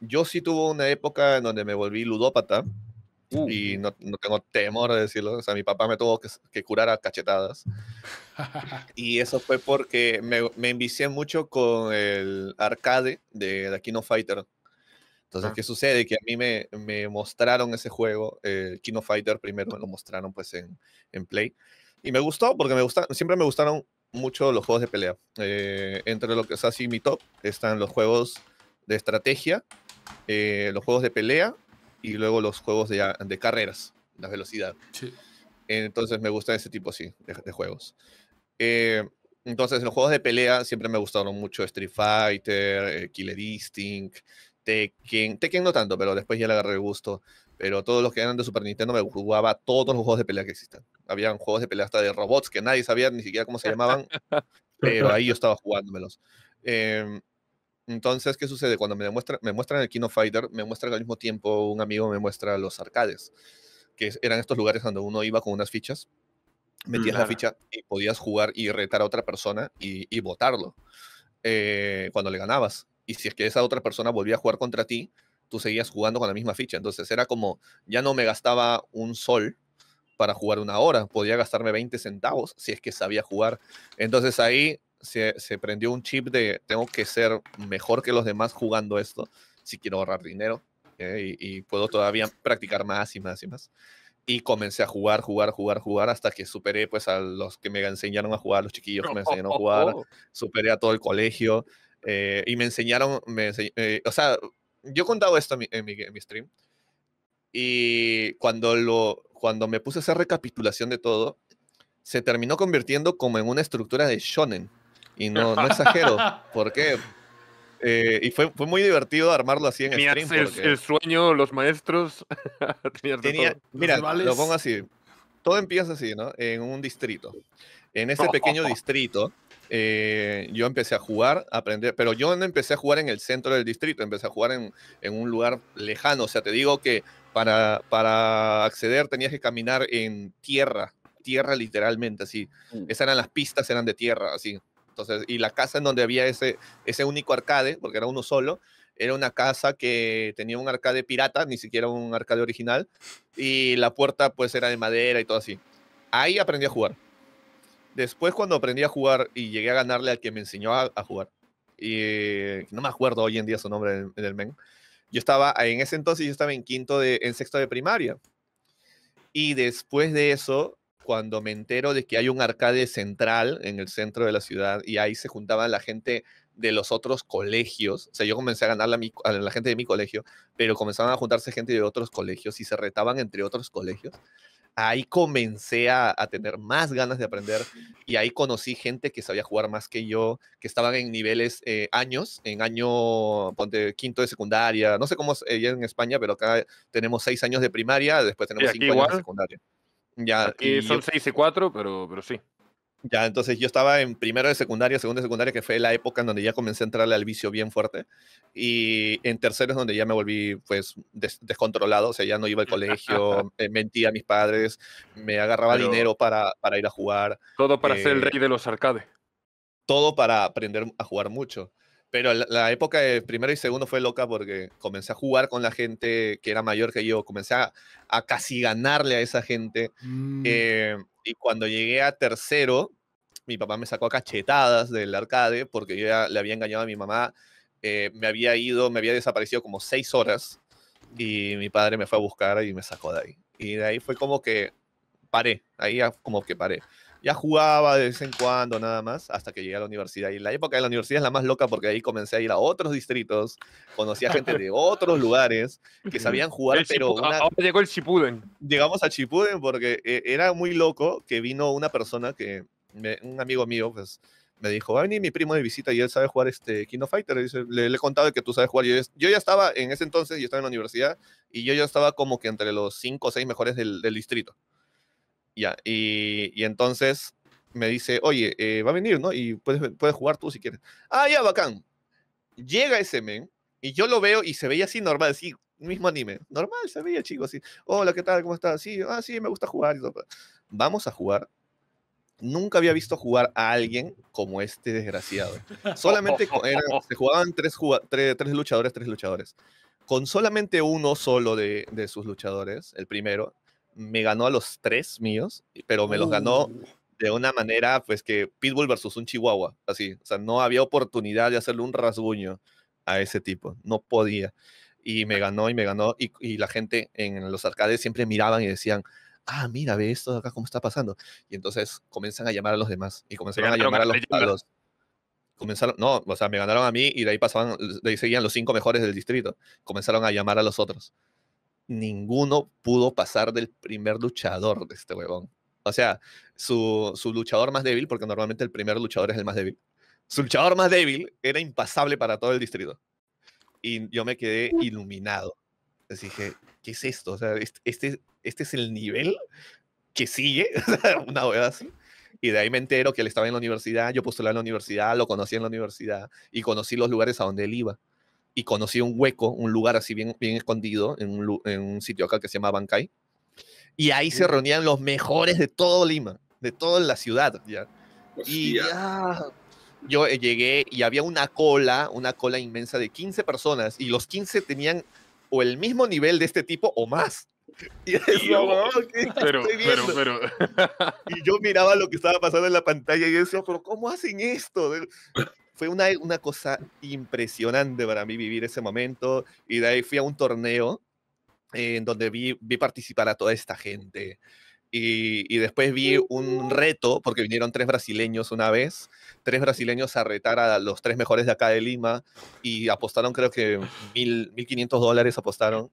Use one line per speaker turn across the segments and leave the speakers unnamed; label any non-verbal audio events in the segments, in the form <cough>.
yo sí tuve una época en donde me volví ludópata uh. y no, no, tengo temor de decirlo. O sea, mi papá me tuvo que, que curar a cachetadas. <laughs> y eso fue porque me, me envicié mucho con el arcade de, de Kino Fighter. Entonces, ah. ¿qué sucede? Que a mí me, me mostraron ese juego, eh, Kino Fighter primero me lo mostraron pues en, en Play. Y me gustó porque me gusta, siempre me gustaron mucho los juegos de pelea. Eh, entre lo que es así mi top están los juegos de estrategia eh, los juegos de pelea y luego los juegos de, carreras, la velocidad. Entonces me gusta ese tipo, de, juegos. Eh, entonces, los juegos de pelea siempre me gustaron mucho Street Fighter, eh, Killer Instinct, Tekken. Tekken no tanto, pero después ya le agarré el gusto. Pero todos los que eran de Super Nintendo me jugaba todos los juegos de pelea que existan. Habían juegos de pelea hasta de robots que nadie sabía ni siquiera cómo se llamaban, <laughs> pero ahí yo estaba jugándomelos. Em, entonces, ¿qué sucede? Cuando me, demuestra, me muestran el Kino Fighter, me muestran al mismo tiempo un amigo me muestra los arcades, que eran estos lugares donde uno iba con unas fichas, mm, metías la ficha y podías jugar y retar a otra persona y, votarlo eh, cuando le ganabas. Y si es que esa otra persona volvía a jugar contra ti, tú seguías jugando con la misma ficha. Entonces era como, ya no me gastaba un sol para jugar una hora, podía gastarme 20 centavos si es que sabía jugar. Entonces ahí se, prendió un chip de tengo que ser mejor que los demás jugando esto si quiero ahorrar dinero eh, y, puedo todavía practicar más y más y más. Y comencé a jugar, jugar, jugar, jugar hasta que superé pues a los que me enseñaron a jugar, los chiquillos que me enseñaron a jugar, <laughs> superé a todo el colegio eh, y me enseñaron, eh, o sea, yo he contado esto en mi, stream y cuando, lo, cuando me puse a hacer recapitulación de todo, se terminó convirtiendo como en una estructura de shonen. Y no, exagero. <laughs> ¿Por qué? Eh, y fue, fue muy divertido armarlo así en stream. El, el, sueño, los maestros. <laughs> Tenía, mira, lo pongo así. Todo empieza así, ¿no? En un distrito. En ese <laughs> pequeño distrito, eh, yo empecé a jugar, a aprender, pero yo no empecé a jugar en el centro del distrito, empecé a jugar en, en un lugar lejano. O sea, te digo que para, para acceder tenías que caminar en tierra, tierra literalmente, así. Mm. Esas eran las pistas, eran de tierra, así y la casa en donde había ese, ese único arcade, porque era uno solo, era una casa que tenía un arcade pirata, ni siquiera un arcade original, y la puerta pues era de madera y todo así. Ahí aprendí a jugar. Después cuando aprendí a jugar y llegué a ganarle al que me enseñó a, jugar, y eh, no me acuerdo hoy en día su nombre en, el men, yo estaba, en ese entonces yo estaba en quinto de, en sexto de primaria. Y después de eso, cuando me entero de que hay un arcade central en el centro de la ciudad y ahí se juntaba la gente de los otros colegios. O sea, yo comencé a ganar a, la gente de mi colegio, pero comenzaban a juntarse gente de otros colegios y se retaban entre otros colegios. Ahí comencé a, tener más ganas de aprender y ahí conocí gente que sabía jugar más que yo, que estaban en niveles eh, años, en año, ponte, quinto de secundaria, no sé cómo es eh, en España, pero acá tenemos seis años de primaria, después tenemos cinco años de secundaria. Ya, y son 6 y 4, pero, pero sí. Ya, entonces yo estaba en primero de secundaria, segundo de secundaria, que fue la época en donde ya comencé a entrarle al vicio bien fuerte. Y en tercero es donde ya me volví pues descontrolado, o sea, ya no iba al <laughs> colegio, eh, mentía a mis padres, me agarraba dinero para, para ir a jugar. Todo para ser el eh, rey
de los arcades.
Todo para aprender a jugar mucho. Pero la, época de primero y segundo fue loca porque comencé a jugar con la gente que era mayor que yo, comencé a, casi ganarle a esa gente.
Mm. Eh,
y cuando llegué a tercero, mi papá me sacó a cachetadas del arcade porque yo ya le había engañado a mi mamá. Eh, me había ido, me había desaparecido como seis horas y mi padre me fue a buscar y me sacó de ahí. Y de ahí fue como que paré, ahí como que paré. Ya jugaba de vez en cuando nada más hasta que llegué a la universidad. Y la época de la universidad es la más loca porque ahí comencé a ir a otros distritos, conocí a gente de otros lugares que sabían jugar, pero... llegó el Chipuden. Llegamos a Chipuden porque eh, era muy loco que vino una persona que, un amigo mío, pues me dijo, va a venir mi primo de visita y él sabe jugar este Kino Fighter. le, he contado que tú sabes jugar. Yo, ya estaba en ese entonces, yo estaba en la universidad y yo ya estaba como que entre los cinco o seis mejores del distrito. Ya, y, entonces me dice, oye, eh, va a venir, ¿no? Y puedes, puedes jugar tú si quieres. Ah, ya, bacán. Llega ese men y yo lo veo y se veía así normal, sí mismo anime. Normal, se veía chico así. Hola, ¿qué tal? ¿Cómo estás? Sí, ah, sí, me gusta jugar. Vamos a jugar. Nunca había visto jugar a alguien como este desgraciado. Solamente <laughs> se jugaban tres, tres, tres, luchadores, tres luchadores. Con solamente uno solo de, de sus luchadores, el primero, me ganó a los tres míos, pero me los ganó oh. de una manera, pues que Pitbull versus un Chihuahua, así. O sea, no había oportunidad de hacerle un rasguño a ese tipo, no podía. Y me ganó y me ganó. Y, y la gente en los arcades siempre miraban y decían, ah, mira, ve esto acá, cómo está pasando. Y entonces comienzan a llamar a los demás y comenzaron a llamar a los, a comenzaron, no, o sea, me ganaron a mí y de ahí pasaban, de ahí seguían los cinco mejores del distrito. Comenzaron a llamar a los otros ninguno pudo pasar del primer luchador de este huevón. O sea, su, luchador más débil, porque normalmente el primer luchador es el más débil, su luchador más débil era impasable para todo el distrito. Y yo me quedé iluminado. les dije, ¿qué es esto? O sea, este, este es el nivel que sigue, <laughs> una hueá así. Y de ahí me entero que él estaba en la universidad, yo postulé en la universidad, lo conocí en la universidad y conocí los lugares a donde él iba y conocí un hueco, un lugar así bien, bien escondido, en un, en un sitio acá que se llama Bancay. Y ahí se reunían los mejores de todo Lima, de toda la ciudad. ¿ya? Pues y ya, yo eh, llegué y había una cola, una cola inmensa de 15 personas y los 15 tenían o el mismo nivel de este tipo o más. <laughs>
Y, eso, pero, pero.
y yo miraba lo que estaba pasando en la pantalla y decía, pero ¿cómo hacen esto? fue una, cosa impresionante para mí vivir ese momento. Y de ahí fui a un torneo eh, en donde vi, vi participar a toda esta gente. Y, después vi un reto, porque vinieron tres brasileños una vez, tres brasileños a retar a los tres mejores de acá de Lima y apostaron creo que mil, 1.500 dólares apostaron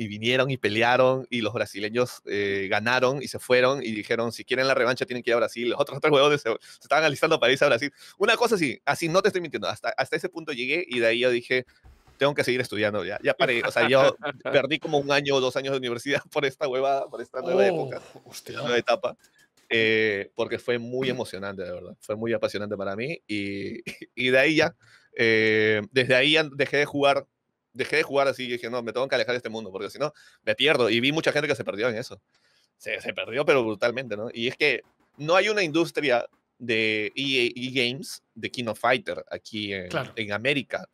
y vinieron y pelearon y los brasileños eh, ganaron y se fueron y dijeron, si quieren la revancha tienen que ir a Brasil, los otros <laughs> tres huevones se, estaban alistando para irse a Brasil. Una cosa así, así no te estoy mintiendo, hasta, hasta ese punto llegué y de ahí yo dije, tengo que seguir estudiando ya, ya paré, o sea, yo <laughs> perdí como un año o dos años de universidad por esta huevada, por esta nueva oh, época, nueva etapa. Eh, porque fue muy emocionante, de verdad. Fue muy apasionante para mí y, <laughs> y de ahí ya, eh, desde ahí dejé de jugar dejé de jugar así y dije, no, me tengo que alejar de este mundo, porque si no, me pierdo. Y vi mucha gente que se perdió en eso. Se, se perdió, pero brutalmente, ¿no? Y es que no hay una industria de EA, e Games, de of Fighter, aquí en, en América,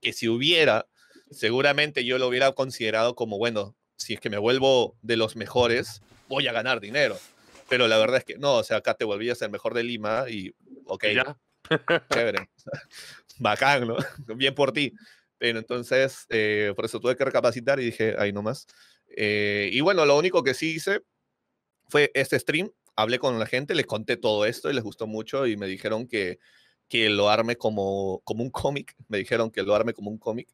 que si hubiera, seguramente yo lo hubiera considerado como, bueno, si es que me vuelvo de los mejores, voy a ganar dinero. Pero la verdad es que no, o sea, acá te volvías el mejor de Lima y, ok, chévere, <laughs> bacán, ¿no? Bien por ti. Pero entonces, eh, por eso tuve que recapacitar y dije, ahí nomás. Eh, y bueno, lo único que sí hice fue este stream. Hablé con la gente, les conté todo esto y les gustó mucho y me dijeron que, que lo arme como, como un cómic. <laughs> Me dijeron que lo arme como un cómic.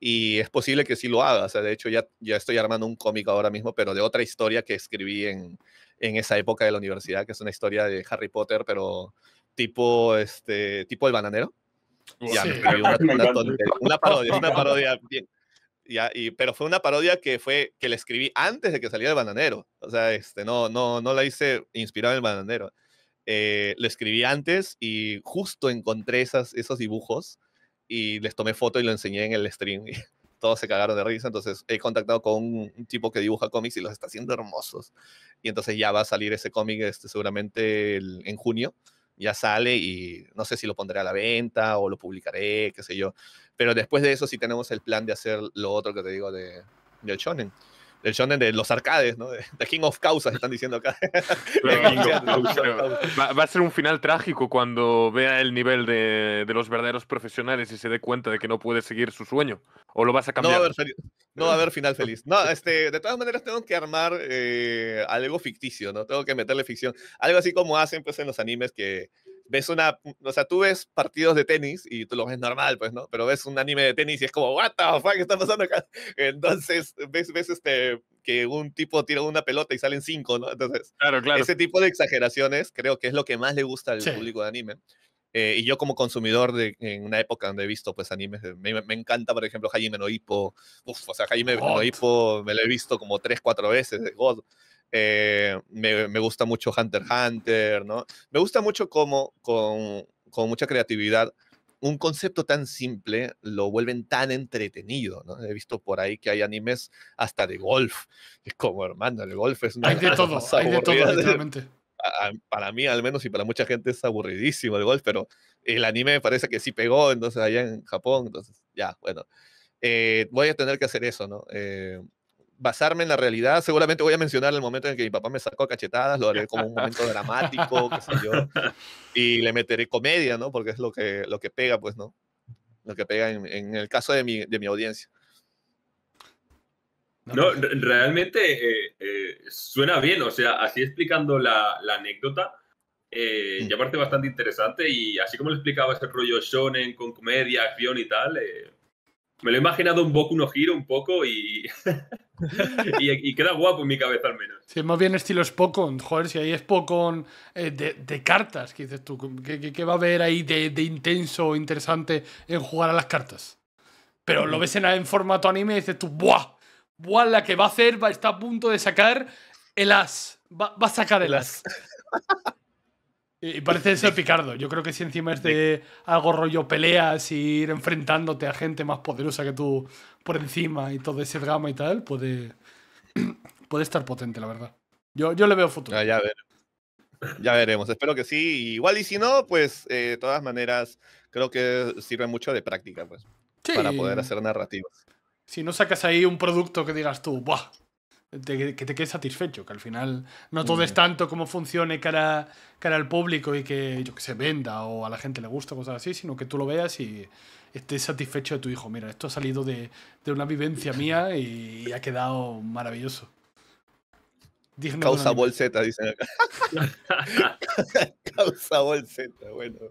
Y es posible que sí lo haga. O sea, de hecho, ya, ya estoy armando un cómic ahora mismo, pero de otra historia que escribí en, en esa época de la universidad, que es una historia de Harry Potter, pero tipo, este, tipo el bananero. Ya, <laughs> una, parodia, una parodia bien. Ya, y, pero fue una parodia que fue que le escribí antes de que saliera el bananero. O sea, este, no, no, no la hice inspirada en el bananero. Eh, lo escribí antes y justo encontré esas, esos dibujos y les tomé foto y lo enseñé en el stream. Y <laughs> todos se cagaron de risa. Entonces he contactado con un, tipo que dibuja cómics y los está haciendo hermosos. Y entonces ya va a salir ese cómic este, seguramente en junio ya sale y no sé si lo pondré a la venta o lo publicaré, qué sé yo. Pero después de eso sí tenemos el plan de hacer lo otro que te digo de, de el shonen de los arcades, ¿no? The King of Causas, están diciendo acá. va,
a ser un final trágico cuando vea el nivel de, los verdaderos profesionales y se dé cuenta de que no puede seguir su sueño. ¿O lo vas a cambiar? No va a haber,
no va a haber final <laughs> feliz. No, este, de todas maneras tengo que armar eh, algo ficticio, ¿no? Tengo que meterle ficción. Algo así como hacen pues en los animes que ves una, o sea, tú ves partidos de tenis y tú lo ves normal, pues, ¿no? Pero ves un anime de tenis y es como, what the fuck, ¿qué está pasando acá? <laughs> Entonces, ves, ves este, que un tipo tira una pelota y salen cinco, ¿no? Entonces, claro, claro. ese tipo de exageraciones creo que es lo que más le gusta al público de anime. Eh, y yo como consumidor de, en una época donde he visto pues animes, me, me encanta por ejemplo Jaime Uf, o sea no Ippo me lo he visto como tres, cuatro veces, God. Eh, me, gusta mucho Hunter Hunter, ¿no? Me gusta mucho cómo con, con mucha creatividad un concepto tan simple lo vuelven tan entretenido, ¿no? He visto por ahí que hay animes hasta de golf. Es como, hermano, el golf es una... Hay de hay de Para, <laughs> para mí, al menos, y para mucha gente es aburridísimo el golf, pero el anime me parece que sí pegó, entonces allá en Japón, entonces ya, bueno. Eh, voy a tener que hacer eso, ¿no? Eh, basarme en la realidad. Seguramente voy a mencionar el momento en que mi papá me sacó a cachetadas, lo haré como un momento dramático, qué sé yo. <laughs> Y le meteré comedia, ¿no? Porque es lo que, lo que pega, pues, ¿no? Lo que pega en, en el caso de mi, de mi audiencia. No, realmente eh, eh, suena bien, o sea, así explicando la, la anécdota, eh, mm. aparte ya parte bastante interesante y así como le explicaba ese rollo shonen con comedia, acción y tal, eh, me lo he imaginado un poco, uno giro un poco y <laughs> y, queda guapo en mi cabeza al menos.
Si más bien estilo Spokon, joder, si ahí es eh, de, cartas, que dices tú, ¿qué, va a haber ahí de, intenso o interesante en jugar a las cartas? Pero lo mm. ves en, en formato anime y dices tú, ¡buah! ¡Buah! La que va a hacer, va, está a punto de sacar el as. Va, va a sacar el as. <laughs> Y parece ser Picardo. Yo creo que si encima es de algo rollo peleas y ir enfrentándote a gente más poderosa que tú por encima y todo ese drama y tal, puede, <clears throat> puede estar potente, la verdad. Yo, yo le veo futuro.
Ah, ya, veremos. ya veremos. Espero que sí. Igual y si no, pues eh, de todas maneras, creo que sirve mucho de práctica, pues. Para poder hacer narrativas.
Si no sacas ahí un producto que digas tú, ¡buah! que te quedes satisfecho, que al final no todo es tanto como funcione cara, cara al público y que se venda o a la gente le gusta, cosas así, sino que tú lo veas y estés satisfecho de tu hijo. Mira, esto ha salido de, una vivencia mía y, ha quedado maravilloso. Causa bolseta, dice. <laughs> Causa bolseta, bueno.